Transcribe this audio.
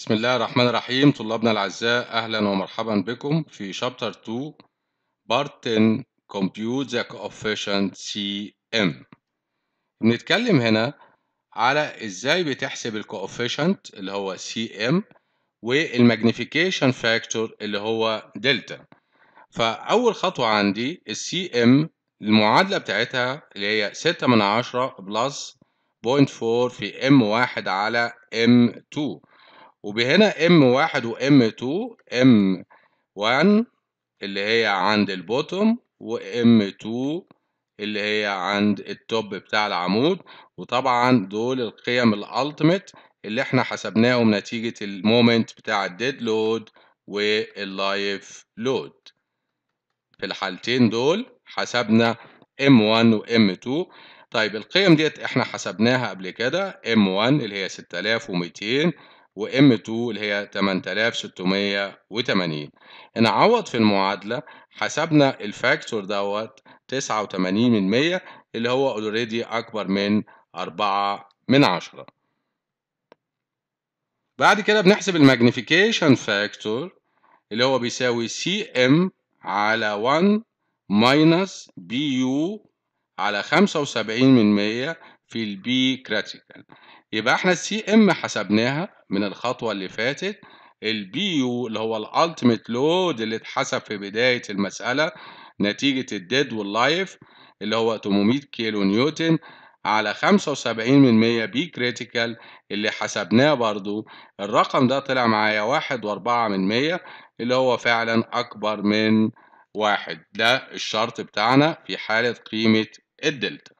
بسم الله الرحمن الرحيم طلابنا الأعزاء أهلا ومرحبا بكم في شابتر 2 بارت 10 Compute the Coefficient CM بنتكلم هنا على إزاي بتحسب الكوفيشنت اللي هو CM والماجنيفيكيشن فاكتور اللي هو دلتا فأول خطوة عندي ال CM المعادلة بتاعتها اللي هي 6 من 10 بلس 0.4 في M1 على M2 وبهنا M1 و M2 M1 اللي هي عند البوتوم و M2 اللي هي عند التوب بتاع العمود وطبعا دول القيم الالتيميت اللي احنا حسبناهم نتيجة المومنت بتاع الديد لود واللايف لود في الحالتين دول حسبنا M1 و M2 طيب القيم ديت احنا حسبناها قبل كده M1 اللي هي 6200 و m 2 اللي هي 8680 نعوض في المعادله حسبنا الفاكتور دوت 89 من 100 اللي هو already اكبر من 4 من 10 بعد كده بنحسب الماجنيفيكيشن فاكتور اللي هو بيساوي CM على 1 ماينس بي على 75 من 100 في البيكراتيكال يبقى احنا السي ام حسبناها من الخطوه اللي فاتت البي يو اللي هو الالتيميت لود اللي اتحسب في بدايه المساله نتيجه الديد واللايف اللي هو 800 كيلو نيوتن على 75% بي كريتيكال اللي حسبناه برضو الرقم ده طلع معايا واحد وأربعة من مية اللي هو فعلا أكبر من واحد ده الشرط بتاعنا في حالة قيمة الدلتا